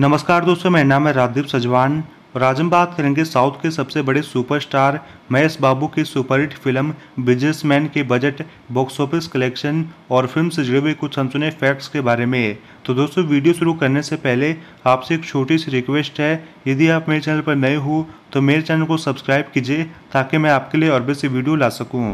नमस्कार दोस्तों मेरा नाम है राजदीप सजवान और आज हम बात करेंगे साउथ के सबसे बड़े सुपरस्टार महेश बाबू की सुपरहिट फिल्म बिजनेसमैन के बजट बॉक्स ऑफिस कलेक्शन और फिल्म से जुड़े हुए कुछ अनसुने फैक्ट्स के बारे में तो दोस्तों वीडियो शुरू करने से पहले आपसे एक छोटी सी रिक्वेस्ट है यदि आप मेरे चैनल पर नए हो तो मेरे चैनल को सब्सक्राइब कीजिए ताकि मैं आपके लिए और भी सी वीडियो ला सकूँ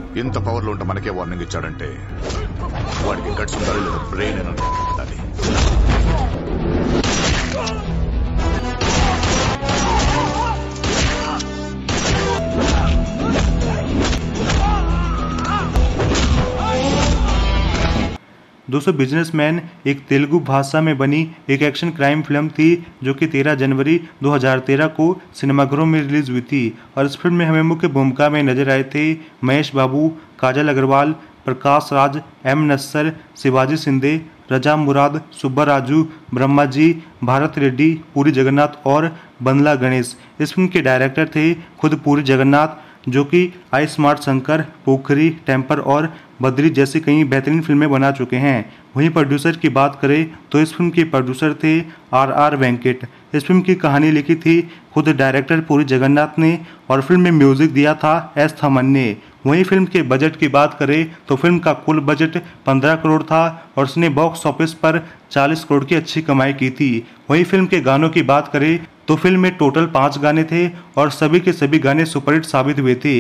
दोस्तों बिजनेसमैन एक तेलुगु भाषा में बनी एक एक्शन क्राइम फिल्म थी जो कि 13 जनवरी 2013 को सिनेमाघरों में रिलीज हुई थी और इस फिल्म में हमें मुख्य भूमिका में नजर आए थे महेश बाबू काजल अग्रवाल प्रकाश राज एम नस्सर शिवाजी सिंधे रजा मुराद सुब्बा राजू ब्रह्मा जी भारत रेड्डी पूरी जगन्नाथ और बंदला गणेश इस फिल्म के डायरेक्टर थे खुद पूरी जगन्नाथ जो कि I smart Shankar Pokiri temper और बद्री जैसी कई बेहतरीन फिल्में बना चुके हैं वहीं प्रोड्यूसर की बात करें तो इस फिल्म के प्रोड्यूसर थे आर आर वेंकट इस फिल्म की कहानी लिखी थी खुद डायरेक्टर पूरी जगन्नाथ ने और फिल्म में म्यूजिक दिया था एस थमन ने वहीं फिल्म के बजट की बात करें तो फिल्म का कुल बजट 15 करोड़ था और उसने बॉक्स ऑफिस पर 40 करोड़ की अच्छी कमाई की थी वहीं फिल्म के गानों की बात करें तो फिल्म में टोटल पाँच गाने थे और सभी के सभी गाने सुपरहिट साबित हुए थे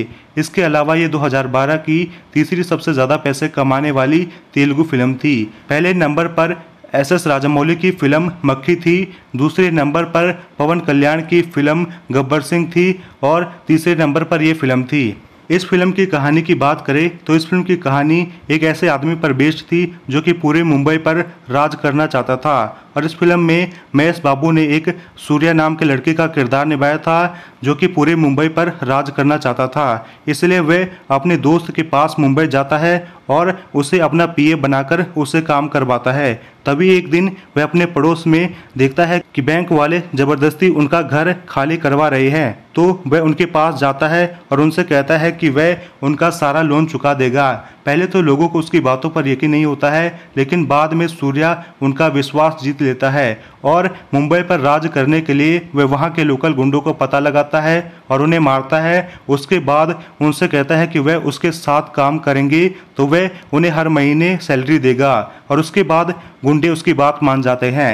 इसके अलावा ये 2012 की तीसरी सबसे ज़्यादा पैसे कमाने वाली तेलुगु फिल्म थी पहले नंबर पर एस एस राजामौली की फिल्म मक्खी थी दूसरे नंबर पर पवन कल्याण की फिल्म गब्बर सिंह थी और तीसरे नंबर पर यह फिल्म थी इस फिल्म की कहानी की बात करें तो इस फिल्म की कहानी एक ऐसे आदमी पर बेस्ड थी जो कि पूरे मुंबई पर राज करना चाहता था और इस फिल्म में महेश बाबू ने एक सूर्या नाम के लड़के का किरदार निभाया था जो कि पूरे मुंबई पर राज करना चाहता था इसलिए वह अपने दोस्त के पास मुंबई जाता है और उसे अपना पीए बनाकर उसे काम करवाता है तभी एक दिन वह अपने पड़ोस में देखता है कि बैंक वाले ज़बरदस्ती उनका घर खाली करवा रहे हैं तो वह उनके पास जाता है और उनसे कहता है कि वह उनका सारा लोन चुका देगा पहले तो लोगों को उसकी बातों पर यकीन नहीं होता है लेकिन बाद में सूर्या उनका विश्वास जीत देता है और मुंबई पर राज करने के लिए वह वहाँ के लोकल गुंडों को पता लगाता है और उन्हें मारता है उसके बाद उनसे कहता है कि वह उसके साथ काम करेंगे तो वह उन्हें हर महीने सैलरी देगा और उसके बाद गुंडे उसकी बात मान जाते हैं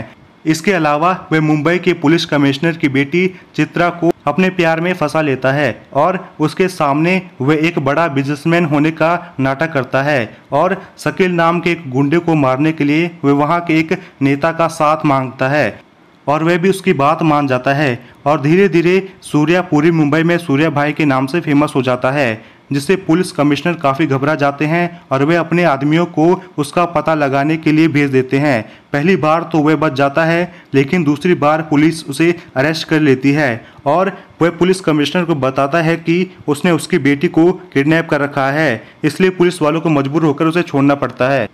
इसके अलावा वह मुंबई के पुलिस कमिश्नर की बेटी चित्रा को अपने प्यार में फंसा लेता है और उसके सामने वह एक बड़ा बिजनेसमैन होने का नाटक करता है और शकील नाम के एक गुंडे को मारने के लिए वह वहाँ के एक नेता का साथ मांगता है और वह भी उसकी बात मान जाता है और धीरे धीरे सूर्या पूरी मुंबई में सूर्या भाई के नाम से फेमस हो जाता है जिससे पुलिस कमिश्नर काफ़ी घबरा जाते हैं और वे अपने आदमियों को उसका पता लगाने के लिए भेज देते हैं पहली बार तो वह बच जाता है लेकिन दूसरी बार पुलिस उसे अरेस्ट कर लेती है और वह पुलिस कमिश्नर को बताता है कि उसने उसकी बेटी को किडनैप कर रखा है इसलिए पुलिस वालों को मजबूर होकर उसे छोड़ना पड़ता है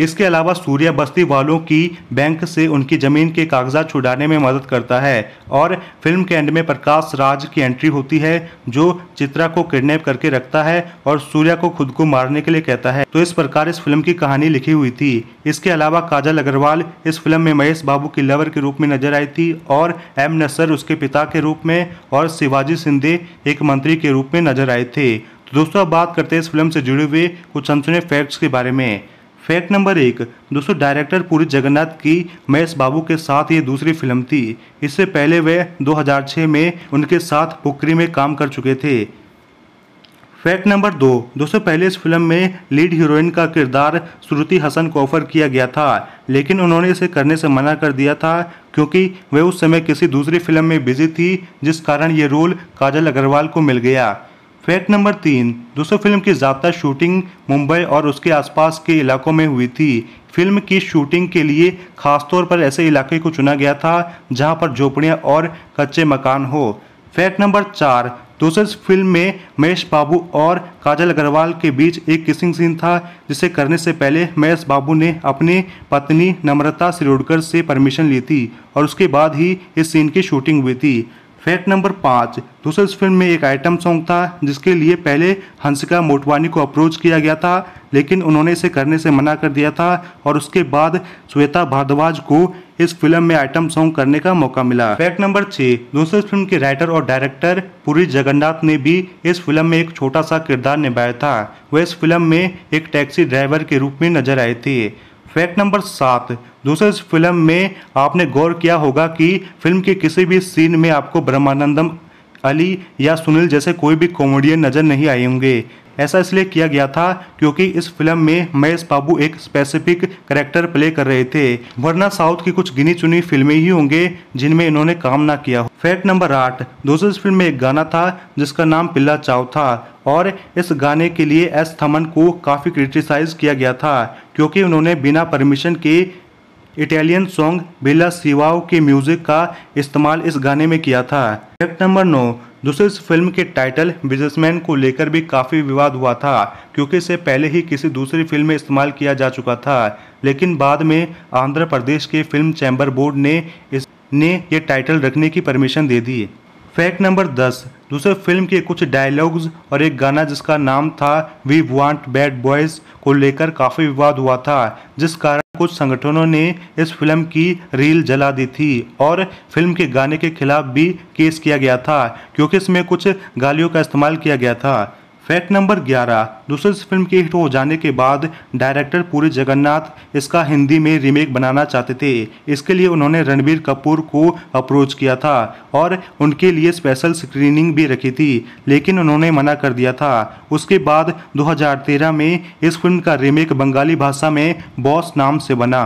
इसके अलावा सूर्य बस्ती वालों की बैंक से उनकी ज़मीन के कागजात छुड़ाने में मदद करता है और फिल्म के एंड में प्रकाश राज की एंट्री होती है जो चित्रा को किडनैप करके रखता है और सूर्या को खुद को मारने के लिए कहता है तो इस प्रकार इस फिल्म की कहानी लिखी हुई थी इसके अलावा काजल अग्रवाल इस फिल्म में महेश बाबू की लवर के रूप में नजर आई थी और एम नसर उसके पिता के रूप में और शिवाजी सिंधे एक मंत्री के रूप में नजर आए थे तो दोस्तों अब बात करते हैं इस फिल्म से जुड़े हुए कुछ अनसुने फैक्ट्स के बारे में फैक्ट नंबर एक दोस्तों डायरेक्टर पूरी जगन्नाथ की महेश बाबू के साथ ये दूसरी फिल्म थी इससे पहले वे 2006 में उनके साथ पुकरी में काम कर चुके थे फैक्ट नंबर दो दोस्तों पहले इस फिल्म में लीड हीरोइन का किरदार श्रुति हसन को ऑफर किया गया था लेकिन उन्होंने इसे करने से मना कर दिया था क्योंकि वे उस समय किसी दूसरी फिल्म में बिजी थी जिस कारण ये रोल काजल अग्रवाल को मिल गया फैक्ट नंबर तीन दोस्तों फिल्म की ज़्यादातर शूटिंग मुंबई और उसके आसपास के इलाकों में हुई थी फिल्म की शूटिंग के लिए खासतौर पर ऐसे इलाके को चुना गया था जहां पर झोपड़ियां और कच्चे मकान हो फैक्ट नंबर चार दोस्तों इस फिल्म में महेश बाबू और काजल अग्रवाल के बीच एक किसिंग सीन था जिसे करने से पहले महेश बाबू ने अपनी पत्नी नम्रता सिरोडकर से परमिशन ली थी और उसके बाद ही इस सीन की शूटिंग हुई थी फैक्ट नंबर पाँच दूसरे इस फिल्म में एक आइटम सॉन्ग था जिसके लिए पहले हंसिका मोटवानी को अप्रोच किया गया था लेकिन उन्होंने इसे करने से मना कर दिया था और उसके बाद श्वेता भारद्वाज को इस फिल्म में आइटम सॉन्ग करने का मौका मिला फैक्ट नंबर छः दूसरे फिल्म के राइटर और डायरेक्टर पुरी जगन्नाथ ने भी इस फिल्म में एक छोटा सा किरदार निभाया था वह इस फिल्म में एक टैक्सी ड्राइवर के रूप में नजर आए थे फैक्ट नंबर सात दूसरे इस फिल्म में आपने गौर किया होगा कि फिल्म के किसी भी सीन में आपको ब्रह्मानंदम अली या सुनील जैसे कोई भी कॉमेडियन नज़र नहीं आए होंगे ऐसा इसलिए किया गया था क्योंकि इस फिल्म में महेश बाबू एक स्पेसिफिक करेक्टर प्ले कर रहे थे वरना साउथ की कुछ गिनी चुनी फिल्में ही होंगे जिनमें इन्होंने काम ना किया हो फैक्ट नंबर आठ दूसरी फिल्म में एक गाना था जिसका नाम पिल्ला चाव था और इस गाने के लिए एस थमन को काफ़ी क्रिटिसाइज किया गया था क्योंकि उन्होंने बिना परमिशन के इटालियन सॉन्ग बेला सिवाओ के म्यूजिक का इस्तेमाल इस गाने में किया था फैक्ट नंबर नौ दूसरी इस फिल्म के टाइटल बिजनेसमैन को लेकर भी काफ़ी विवाद हुआ था क्योंकि इसे पहले ही किसी दूसरी फिल्म में इस्तेमाल किया जा चुका था लेकिन बाद में आंध्र प्रदेश के फिल्म चैम्बर बोर्ड ने इस ने ये टाइटल रखने की परमिशन दे दी फैक्ट नंबर दस दूसरे फिल्म के कुछ डायलॉग्स और एक गाना जिसका नाम था वी वांट बैड बॉयज़ को लेकर काफ़ी विवाद हुआ था जिस कारण कुछ संगठनों ने इस फिल्म की रील जला दी थी और फिल्म के गाने के खिलाफ भी केस किया गया था क्योंकि इसमें कुछ गालियों का इस्तेमाल किया गया था फैक्ट नंबर 11 दूसरी फिल्म के हिट हो जाने के बाद डायरेक्टर पूरी जगन्नाथ इसका हिंदी में रीमेक बनाना चाहते थे इसके लिए उन्होंने रणबीर कपूर को अप्रोच किया था और उनके लिए स्पेशल स्क्रीनिंग भी रखी थी लेकिन उन्होंने मना कर दिया था उसके बाद 2013 में इस फिल्म का रीमेक बंगाली भाषा में बॉस नाम से बना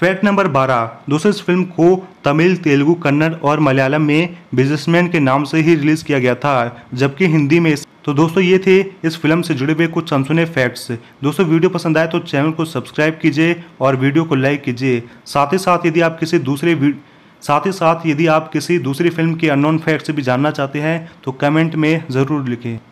फैक्ट नंबर 12 दोस्तों इस फिल्म को तमिल तेलुगु कन्नड़ और मलयालम में बिजनेसमैन के नाम से ही रिलीज किया गया था जबकि हिंदी में तो दोस्तों ये थे इस फिल्म से जुड़े हुए कुछ अनसुने फैक्ट्स दोस्तों वीडियो पसंद आए तो चैनल को सब्सक्राइब कीजिए और वीडियो को लाइक कीजिए साथ ही साथ यदि आप किसी दूसरे साथ ही साथ यदि आप किसी दूसरी फिल्म के अननोन फैक्ट्स भी जानना चाहते हैं तो कमेंट में ज़रूर लिखें